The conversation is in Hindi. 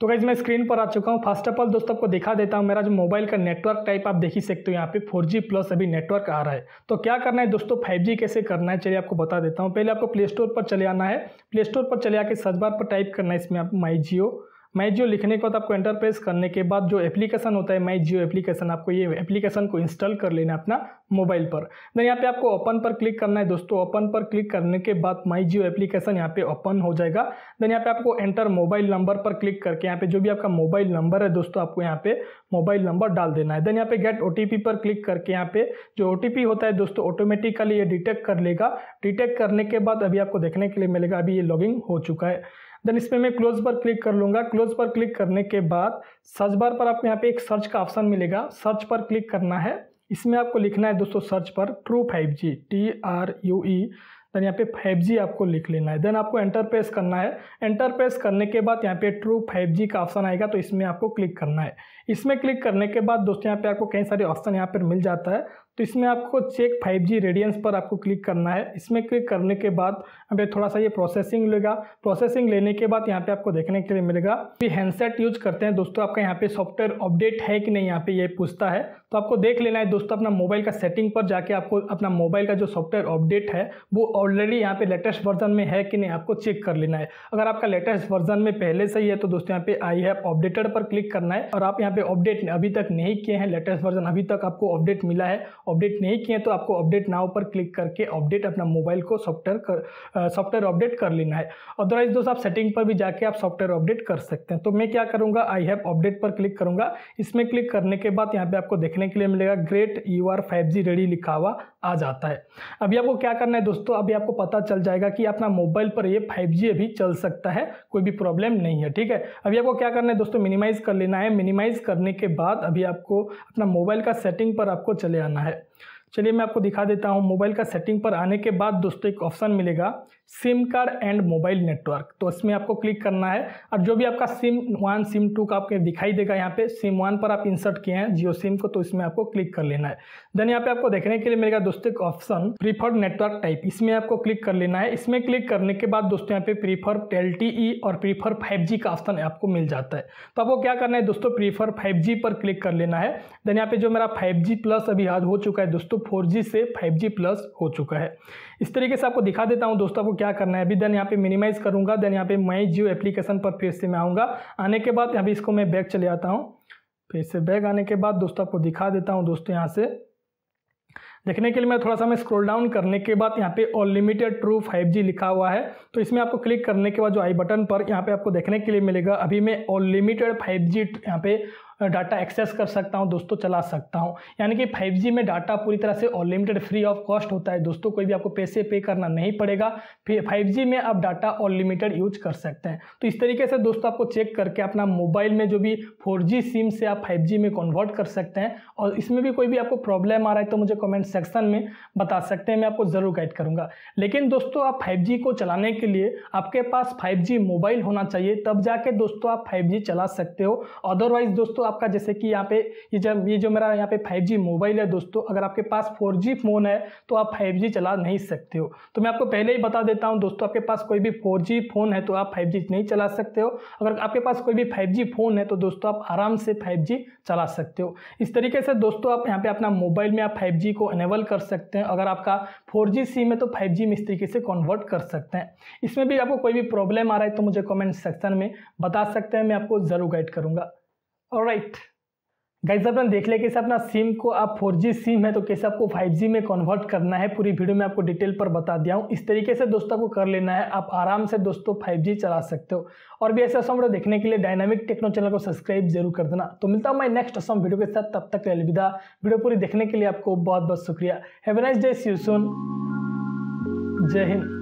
तो गाइज मैं स्क्रीन पर आ चुका हूँ फर्स्ट ऑफ ऑल दोस्तों आपको दिखा देता हूँ मेरा जो मोबाइल का नेटवर्क टाइप आप देख ही सकते हो यहाँ पे 4G प्लस अभी नेटवर्क आ रहा है तो क्या करना है दोस्तों 5G कैसे करना है चलिए आपको बता देता हूँ पहले आपको प्ले स्टोर पर चले आना है प्ले स्टोर पर चले आके सर्च बार पर टाइप करना है इसमें आप माई जियो माई जियो लिखने के बाद आपको एंटर प्रेस करने के बाद जो एप्लीकेशन होता है माई जियो एप्लीकेशन आपको ये एप्लीकेशन को इंस्टॉल कर लेना अपना मोबाइल पर देन यहाँ पे आपको ओपन पर क्लिक करना है दोस्तों ओपन पर क्लिक करने के बाद माई जियो एप्लीकेशन यहाँ पे ओपन हो जाएगा देन यहाँ पे आपको एंटर मोबाइल नंबर पर क्लिक करके यहाँ पे जो भी आपका मोबाइल नंबर है दोस्तों आपको यहाँ पे मोबाइल नंबर डाल देना है देन यहाँ पे गेट ओ पर क्लिक करके यहाँ पे जो ओ होता है दोस्तों ऑटोमेटिकली ये डिटेक्ट कर लेगा डिटेक्ट करने के बाद अभी आपको देखने के लिए मिलेगा अभी ये लॉगिंग हो चुका है देन इसमें मैं क्लोज पर क्लिक कर लूँगा क्लोज पर क्लिक करने के बाद सर्च बार पर आपको यहाँ पे एक सर्च का ऑप्शन मिलेगा सर्च पर क्लिक करना है इसमें आपको लिखना है दोस्तों सर्च पर true five G T R U E then यहाँ पे 5G आपको लिख लेना है देन आपको एंटर प्रेस करना है एंटर प्रेस करने के बाद यहाँ पे ट्रू 5G का ऑप्शन आएगा तो इसमें आपको क्लिक करना है इसमें क्लिक करने के बाद दोस्तों यहाँ पे आपको कई सारे ऑप्शन यहाँ पर मिल जाता है तो इसमें आपको चेक 5G रेडियंस पर आपको क्लिक करना है इसमें क्लिक करने के बाद यहाँ पे थोड़ा सा ये प्रोसेसिंग लेगा प्रोसेसिंग लेने के बाद यहाँ पे आपको देखने के लिए मिलेगा कि हैंडसेट यूज करते हैं दोस्तों आपका यहाँ पे सॉफ्टवेयर अपडेट है कि नहीं यहाँ पे ये पूछता है तो आपको देख लेना है दोस्तों अपना मोबाइल का सेटिंग पर जाके आपको अपना मोबाइल का जो सॉफ्टवेयर अपडेट है वो ऑलरेडी यहाँ पे लेटेस्ट वर्जन में है कि नहीं आपको चेक कर लेना है अगर आपका लेटेस्ट वर्जन में पहले से ही है तो दोस्तों यहाँ पे आई हैव अपडेटेड पर क्लिक करना है और आप यहाँ पे अपडेट अभी तक नहीं किए हैं लेटेस्ट वर्जन अभी तक आपको अपडेट मिला है अपडेट नहीं किए तो आपको अपडेट नाव पर क्लिक करके अपडेट अपना मोबाइल को सॉफ्टवेयर कर सॉफ्टवेयर अपडेट कर लेना है अदरवाइज दोस्तों आप सेटिंग पर भी जाके आप सॉफ्टवेयर अपडेट कर सकते हैं तो मैं क्या करूँगा आई हैव अपडेट पर क्लिक करूँगा इसमें क्लिक करने के बाद यहाँ पर आपको देखने के लिए मिलेगा great you are five G ready लिखा हुआ आ जाता है अभी आपको क्या करना है दोस्तों आप भी आपको पता चल जाएगा कि अपना मोबाइल पर ये 5G अभी चल सकता है कोई भी प्रॉब्लम नहीं है ठीक है अभी आपको क्या करना है दोस्तों मिनिमाइज़ कर लेना है मिनिमाइज़ करने के बाद अभी आपको अपना मोबाइल का सेटिंग पर आपको चले आना है चलिए मैं आपको दिखा देता हूँ मोबाइल का सेटिंग पर आने के बाद दोस्तों एक ऑप्शन मिलेगा SIM card and mobile network तो इसमें आपको क्लिक करना है और जो भी आपका सिम वन सिम टू का आपके दिखाई देगा यहाँ पे सिम वन पर आप इंसर्ट किए हैं जियो सिम को तो इसमें आपको क्लिक कर लेना है देन यहाँ पे आपको देखने के लिए मिलेगा दोस्तों एक ऑप्शन प्रीफर्ड नेटवर्क टाइप इसमें आपको क्लिक कर लेना है इसमें क्लिक करने के बाद दोस्तों यहाँ पे प्रीफर एल e और प्रीफर फाइव का ऑप्शन आपको मिल जाता है तो आपको क्या करना है दोस्तों प्रीफर फाइव पर क्लिक कर लेना है देन यहाँ पे जो मेरा फाइव प्लस अभी आज हो चुका है दोस्तों फोर 4G से 5G प्लस हो चुका है इस तरीके से आपको दिखा देता हूँ दोस्तों आपको क्या करना है अभी देन यहाँ पे मिनिमाइज़ करूँगा देन यहाँ पे माई जियो एप्लीकेशन पर फिर से मैं आऊँगा आने के बाद अभी इसको मैं बैग चले आता हूँ फिर से बैग आने के बाद दोस्तों आपको दिखा देता हूँ दोस्तों यहाँ से देखने के लिए मैं थोड़ा सा मैं स्क्रॉल डाउन करने के बाद यहाँ पे अनलिमिटेड ट्रू 5G लिखा हुआ है तो इसमें आपको क्लिक करने के बाद जो आई बटन पर यहाँ पे आपको देखने के लिए मिलेगा अभी मैं अनलिमिटेड 5G जी यहाँ पे डाटा एक्सेस कर सकता हूँ दोस्तों चला सकता हूँ यानी कि फाइव में डाटा पूरी तरह से अनलिमिटेड फ्री ऑफ कॉस्ट होता है दोस्तों कोई भी आपको पैसे पे करना नहीं पड़ेगा फिर 5G में आप डाटा अनलिमिटेड यूज कर सकते हैं तो इस तरीके से दोस्तों आपको चेक करके अपना मोबाइल में जो भी फोर सिम से आप फाइव में कन्वर्ट कर सकते हैं और इसमें भी कोई भी आपको प्रॉब्लम आ रहा है तो मुझे कमेंट सेक्शन में बता सकते हैं मैं आपको ज़रूर गाइड करूँगा लेकिन दोस्तों आप फाइव को चलाने के लिए आपके पास फाइव मोबाइल होना चाहिए तब जाके दोस्तों आप फाइव चला सकते हो अदरवाइज दोस्तों आपका जैसे कि यहाँ पे ये जब ये जो मेरा यहाँ पे 5G मोबाइल है दोस्तों अगर आपके पास 4G फ़ोन है तो आप 5G चला नहीं सकते हो तो मैं आपको पहले ही बता देता हूँ दोस्तों आपके पास कोई भी 4G फ़ोन है तो आप 5G नहीं चला सकते हो अगर आपके पास कोई भी 5G फ़ोन है तो दोस्तों आप आराम से 5G चला सकते हो इस तरीके से दोस्तों आप यहाँ पर अपना मोबाइल में आप फाइव को अनेबल कर सकते हैं अगर आपका फोर सिम है तो फाइव में इस तरीके से कन्वर्ट कर सकते हैं इसमें भी आपको कोई भी प्रॉब्लम आ रहा है तो मुझे कॉमेंट सेक्शन में बता सकते हैं मैं आपको ज़रूर गाइड करूँगा और राइट गाइज अपन देख लिया कैसे अपना सिम को आप 4G सिम है तो कैसे आपको 5G में कन्वर्ट करना है पूरी वीडियो में आपको डिटेल पर बता दिया हूँ इस तरीके से दोस्तों आपको कर लेना है आप आराम से दोस्तों 5G चला सकते हो और भी ऐसे असम वीडियो देखने के लिए डायनामिक टेक्नो चैनल को सब्सक्राइब जरूर कर देना तो मिलता हूँ मैं नेक्स्ट असम वीडियो के साथ तब तक अलविदा वीडियो पूरी देखने के लिए आपको बहुत बहुत शुक्रिया have a nice day see you जय हिंद